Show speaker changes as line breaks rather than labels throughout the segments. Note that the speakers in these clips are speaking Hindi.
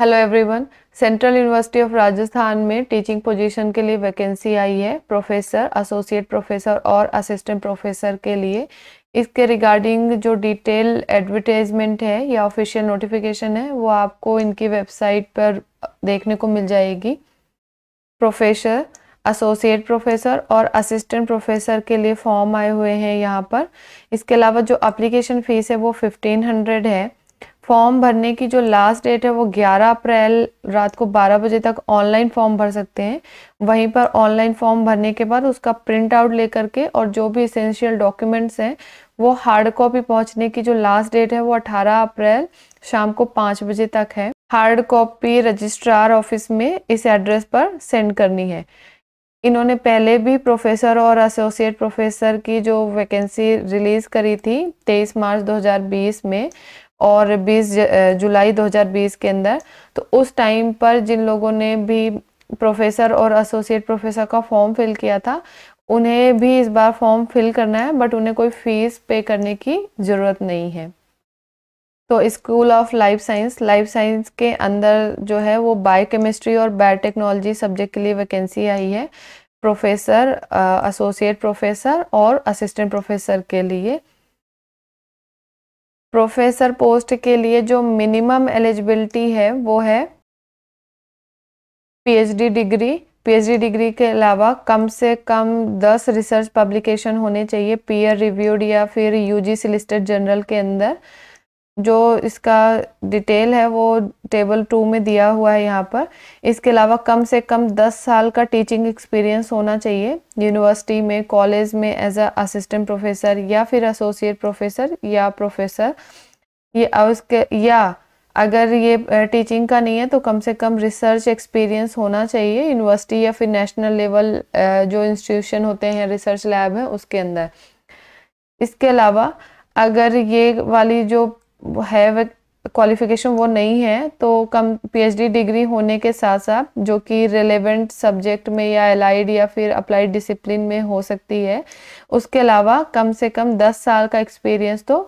hello everyone central university of Rajasthan में टीचिंग पोजीशन के लिए वैकेंसी आई है प्रोफेसर एसोसिएट प्रोफेसर और असिस्टेंट प्रोफेसर के लिए इसके रिगार्डिंग जो डिटेल एडवर्टाइजमेंट है या ऑफिशियल नोटिफिकेशन है वो आपको इनकी वेबसाइट पर देखने को मिल जाएगी प्रोफेसर एसोसिएट प्रोफेसर और असिस्टेंट प्रोफेसर के लिए फॉर्म आए हुए हैं यहाँ पर इसके अलावा जो अप्लीकेशन फ़ीस है वो फिफ्टीन हंड्रेड है फॉर्म भरने की जो लास्ट डेट है वो 11 अप्रैल रात को 12 बजे तक ऑनलाइन फॉर्म भर सकते हैं वहीं पर ऑनलाइन फॉर्म भरने के बाद उसका प्रिंट आउट लेकर के और जो भी इसेंशियल डॉक्यूमेंट्स हैं वो हार्ड कॉपी पहुंचने की जो लास्ट डेट है वो 18 अप्रैल शाम को 5 बजे तक है हार्ड कॉपी रजिस्ट्रार ऑफिस में इस एड्रेस पर सेंड करनी है इन्होंने पहले भी प्रोफेसर और एसोसिएट प्रोफेसर की जो वैकेंसी रिलीज़ करी थी 23 मार्च 2020 में और 20 जुलाई 2020 के अंदर तो उस टाइम पर जिन लोगों ने भी प्रोफेसर और एसोसिएट प्रोफेसर का फॉर्म फिल किया था उन्हें भी इस बार फॉर्म फिल करना है बट उन्हें कोई फीस पे करने की ज़रूरत नहीं है तो school of life science life science के अंदर जो है वो बायोकेमिस्ट्री और बायोटेक्नोलॉजी सब्जेक्ट के लिए वैकेंसी आई है प्रोफेसर एसोसिएट प्रोफेसर और असिस्टेंट प्रोफेसर के लिए प्रोफेसर पोस्ट के लिए जो मिनिमम एलिजिबिलिटी है वो है पीएचडी डिग्री पीएचडी डिग्री के अलावा कम से कम दस रिसर्च पब्लिकेशन होने चाहिए पीयर रिव्यूड या फिर यूजीसी लिस्टेड जनरल के अंदर जो इसका डिटेल है वो टेबल टू में दिया हुआ है यहाँ पर इसके अलावा कम से कम दस साल का टीचिंग एक्सपीरियंस होना चाहिए यूनिवर्सिटी में कॉलेज में एज अ असिस्टेंट प्रोफेसर या फिर एसोसिएट प्रोफेसर या प्रोफेसर ये उसके या अगर ये टीचिंग का नहीं है तो कम से कम रिसर्च एक्सपीरियंस होना चाहिए यूनिवर्सिटी या फिर नेशनल लेवल जो इंस्टीट्यूशन होते हैं रिसर्च लैब है उसके अंदर इसके अलावा अगर ये वाली जो है क्वालिफिकेशन वो नहीं है तो कम पीएचडी डिग्री होने के साथ साथ जो कि रिलेवेंट सब्जेक्ट में या एलाइड या फिर अप्लाइड डिसिप्लिन में हो सकती है उसके अलावा कम से कम 10 साल का एक्सपीरियंस तो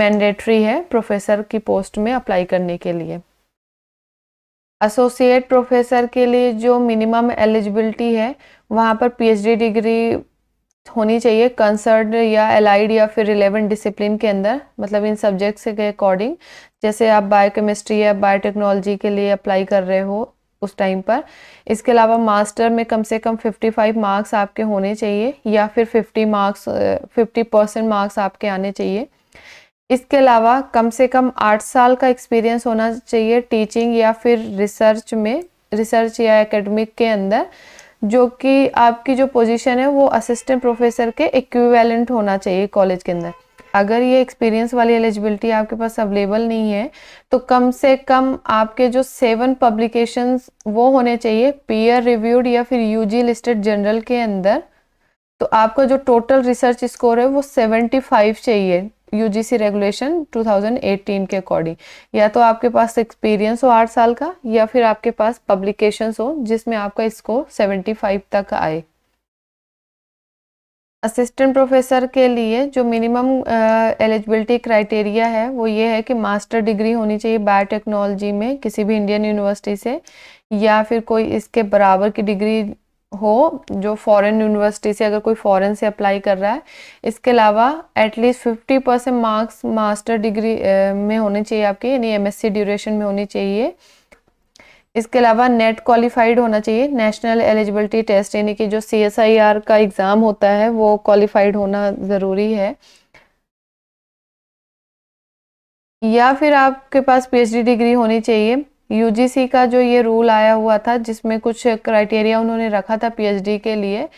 मैंडेटरी है प्रोफेसर की पोस्ट में अप्लाई करने के लिए एसोसिएट प्रोफेसर के लिए जो मिनिमम एलिजिबिलिटी है वहाँ पर पीएचडी डिग्री होनी चाहिए कंसर्ड या एलाइड या फिर रिलेवेंट डिसिप्लिन के अंदर मतलब इन सब्जेक्ट्स के अकॉर्डिंग जैसे आप बायोकेमिस्ट्री या बायोटेक्नोलॉजी के लिए अप्लाई कर रहे हो उस टाइम पर इसके अलावा मास्टर में कम से कम 55 मार्क्स आपके होने चाहिए या फिर 50 मार्क्स 50 परसेंट मार्क्स आपके आने चाहिए इसके अलावा कम से कम आठ साल का एक्सपीरियंस होना चाहिए टीचिंग या फिर रिसर्च में रिसर्च या एकेडमिक के अंदर जो कि आपकी जो पोजीशन है वो असिस्टेंट प्रोफेसर के इक्विवेलेंट होना चाहिए कॉलेज के अंदर अगर ये एक्सपीरियंस वाली एलिजिबिलिटी आपके पास अवेलेबल नहीं है तो कम से कम आपके जो सेवन पब्लिकेशंस वो होने चाहिए पीयर रिव्यूड या फिर यूजी लिस्टेड जनरल के अंदर तो आपका जो टोटल रिसर्च स्कोर है वो सेवेंटी फाइव चाहिए यूजीसी रेगुलेशन 2018 के अकॉर्डिंग या तो आपके पास एक्सपीरियंस हो आठ साल का या फिर आपके पास पब्लिकेशंस हो जिसमें आपका स्कोर 75 तक आए असिस्टेंट प्रोफेसर के लिए जो मिनिमम एलिजिबिलिटी क्राइटेरिया है वो ये है कि मास्टर डिग्री होनी चाहिए बायोटेक्नोलॉजी में किसी भी इंडियन यूनिवर्सिटी से या फिर कोई इसके बराबर की डिग्री हो जो फॉरेन यूनिवर्सिटी से अगर कोई फॉरेन से अप्लाई कर रहा है इसके अलावा at least fifty percent marks master degree में होने चाहिए आपके यानी एमएससी ड्यूरेशन में होनी चाहिए इसके अलावा नेट क्वालिफाइड होना चाहिए नेशनल एलिजिबिलिटी टेस्ट यानी कि जो सी का एग्ज़ाम होता है वो क्वालिफाइड होना ज़रूरी है या फिर आपके पास पीएचडी डिग्री होनी चाहिए यूजीसी का जो ये रूल आया हुआ था जिसमें कुछ क्राइटेरिया उन्होंने रखा था पीएचडी के लिए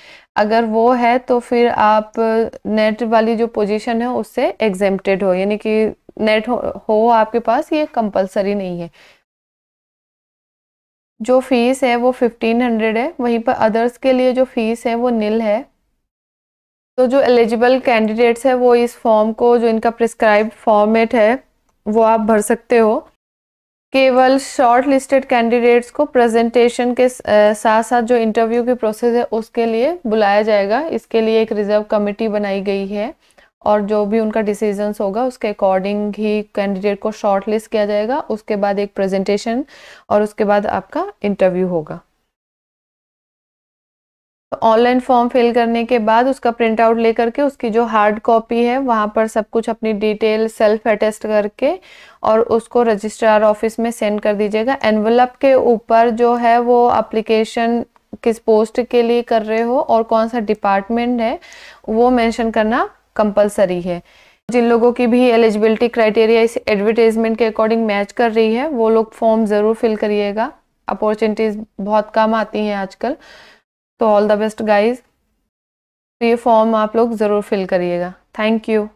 अगर वो है तो फिर आप नेट वाली जो पोजीशन है उससे एग्जेम्प्टेड हो यानी कि नेट हो, हो आपके पास ये कंपलसरी नहीं है जो फीस है वो फिफ्टीन हंड्रेड है वहीं पर अदर्स के लिए जो फीस है वो नील है तो जो एलिजिबल कैंडिडेट्स है वो इस फॉर्म को जो इनका प्रिस्क्राइब फॉर्मेट है वो आप भर सकते हो केवल शॉर्ट लिस्टेड कैंडिडेट्स को प्रेजेंटेशन के साथ साथ जो इंटरव्यू की प्रोसेस है उसके लिए बुलाया जाएगा इसके लिए एक रिजर्व कमेटी बनाई गई है और जो भी उनका डिसीजंस होगा उसके अकॉर्डिंग ही कैंडिडेट को शॉर्ट लिस्ट किया जाएगा उसके बाद एक प्रेजेंटेशन और उसके बाद आपका इंटरव्यू होगा तो ऑनलाइन फॉर्म फिल करने के बाद उसका प्रिंट आउट लेकर के उसकी जो हार्ड कॉपी है वहाँ पर सब कुछ अपनी डिटेल सेल्फ अटेस्ट करके और उसको रजिस्ट्रार ऑफिस में सेंड कर दीजिएगा एनवलप के ऊपर जो है वो अप्लीकेशन किस पोस्ट के लिए कर रहे हो और कौन सा डिपार्टमेंट है वो मैंशन करना कंपलसरी है जिन लोगों की भी एलिजिबिलिटी क्राइटेरिया इस एडवर्टाइजमेंट के अकॉर्डिंग मैच कर रही है वो लोग फॉर्म ज़रूर फिल करिएगा अपॉर्चुनिटीज़ बहुत कम आती हैं आजकल तो ऑल द बेस्ट गाइज तो ये फॉर्म आप लोग ज़रूर फिल करिएगा थैंक यू